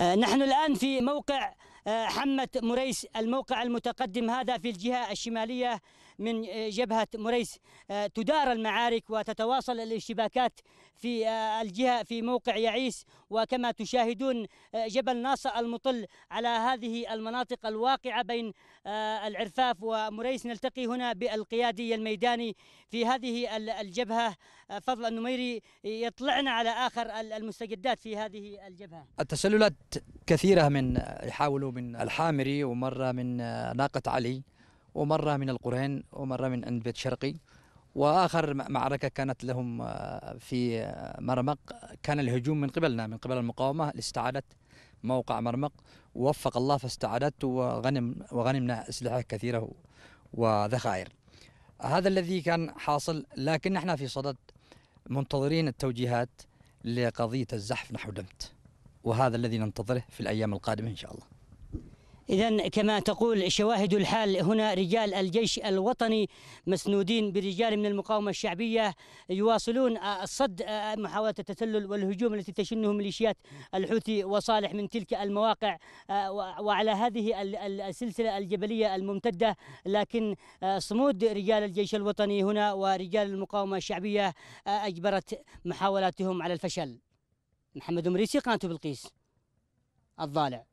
آه، نحن الآن في موقع آه، حمت مريس الموقع المتقدم هذا في الجهة الشمالية من آه، جبهة مريس آه، تدار المعارك وتتواصل الاشتباكات في الجهة في موقع يعيس وكما تشاهدون جبل ناصر المطل على هذه المناطق الواقعة بين العرفاف ومريس نلتقي هنا بالقيادي الميداني في هذه الجبهة فضل النميري يطلعنا على آخر المستجدات في هذه الجبهة التسللات كثيرة من يحاولوا من الحامري ومرة من ناقة علي ومرة من القرين ومرة من عند بيت شرقي واخر معركه كانت لهم آه، في آه، مرمق كان الهجوم من قبلنا من قبل المقاومه لاستعاده موقع مرمق ووفق الله فاستعادت وغنم وغنمنا اسلحه كثيره وذخائر. هذا الذي كان حاصل لكن احنا في صدد منتظرين التوجيهات لقضيه الزحف نحو دمت. وهذا الذي ننتظره في الأيام القادمة إن شاء الله إذا كما تقول شواهد الحال هنا رجال الجيش الوطني مسنودين برجال من المقاومة الشعبية يواصلون صد آه، محاولة التسلل والهجوم التي تشنه ميليشيات الحوثي وصالح من تلك المواقع آه، وعلى هذه السلسلة الجبلية الممتدة لكن آه، صمود رجال الجيش الوطني هنا ورجال المقاومة الشعبية أجبرت محاولاتهم على الفشل محمد مريسي قناته بلقيس الضالع